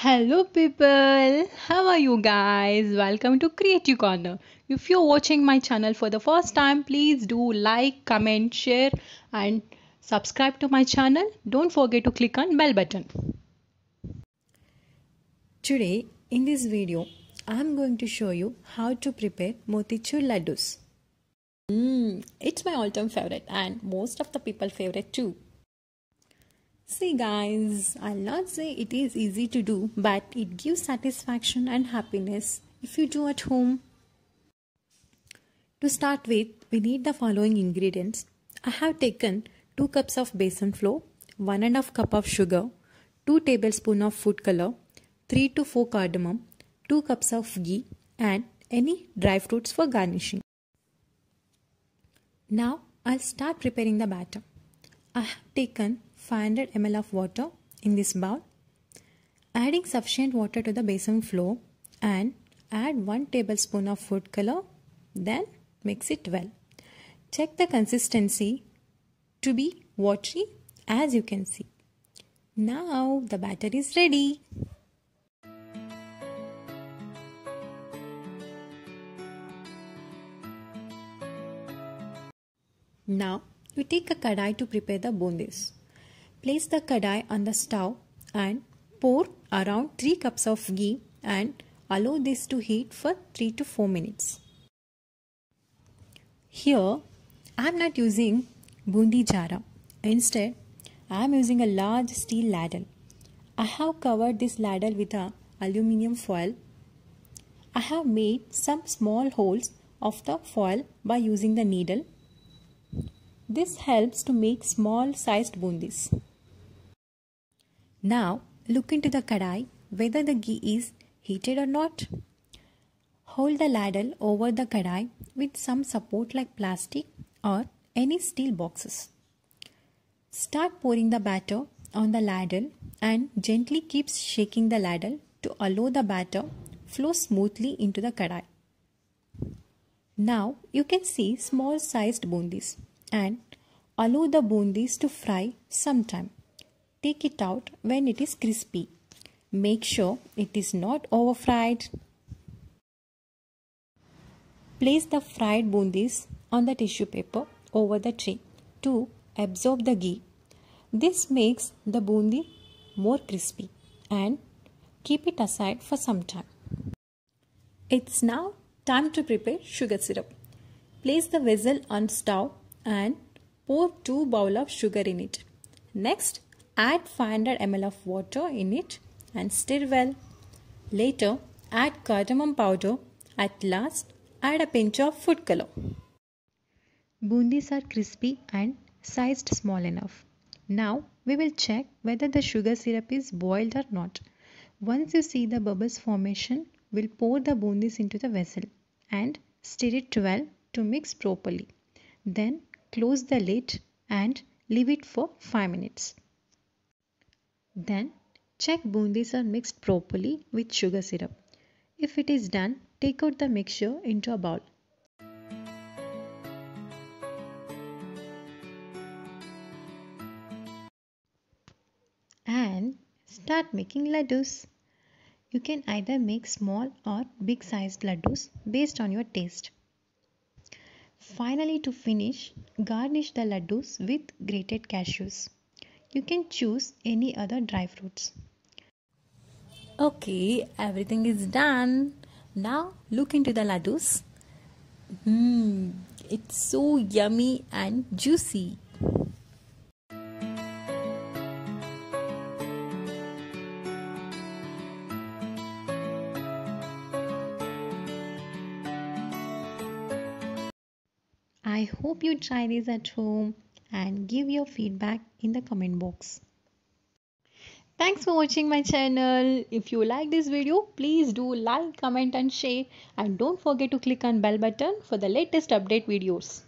Hello people, how are you guys? Welcome to Creative Corner. If you're watching my channel for the first time, please do like, comment, share and subscribe to my channel. Don't forget to click on bell button. Today in this video, I'm going to show you how to prepare motichur laddus. Mm, it's my all-time favorite and most of the people favorite too. See, guys, I'll not say it is easy to do, but it gives satisfaction and happiness if you do at home. To start with, we need the following ingredients. I have taken 2 cups of basin flour, 1 and a half cup of sugar, 2 tablespoon of food color, 3 to 4 cardamom, 2 cups of ghee and any dry fruits for garnishing. Now I'll start preparing the batter. I have taken 500 ml of water in this bowl, adding sufficient water to the basin Flow and add 1 tablespoon of food color, then mix it well. Check the consistency to be watery as you can see. Now the batter is ready. Now you take a kadai to prepare the bundis. Place the kadai on the stove and pour around 3 cups of ghee and allow this to heat for 3 to 4 minutes. Here, I am not using bundi jara. Instead, I am using a large steel ladle. I have covered this ladle with a aluminium foil. I have made some small holes of the foil by using the needle. This helps to make small sized bundis. Now look into the kadai whether the ghee is heated or not. Hold the ladle over the kadai with some support like plastic or any steel boxes. Start pouring the batter on the ladle and gently keep shaking the ladle to allow the batter flow smoothly into the kadai. Now you can see small sized bundis and allow the bundis to fry sometime. Take it out when it is crispy. Make sure it is not over fried. Place the fried bundis on the tissue paper over the tray to absorb the ghee. This makes the bundi more crispy and keep it aside for some time. It's now time to prepare sugar syrup. Place the vessel on stove and pour 2 bowl of sugar in it. Next, Add 500 ml of water in it and stir well. Later, add cardamom powder. At last, add a pinch of food color. Bundis are crispy and sized small enough. Now, we will check whether the sugar syrup is boiled or not. Once you see the bubbles formation, we'll pour the bundis into the vessel and stir it well to mix properly. Then close the lid and leave it for 5 minutes. Then check boondies are mixed properly with sugar syrup. If it is done, take out the mixture into a bowl. And start making laddus. You can either make small or big sized laddus based on your taste. Finally to finish, garnish the laddus with grated cashews you can choose any other dry fruits okay everything is done now look into the laddus mm, it's so yummy and juicy I hope you try this at home and give your feedback in the comment box. Thanks for watching my channel. If you like this video, please do like, comment and share and don't forget to click on bell button for the latest update videos.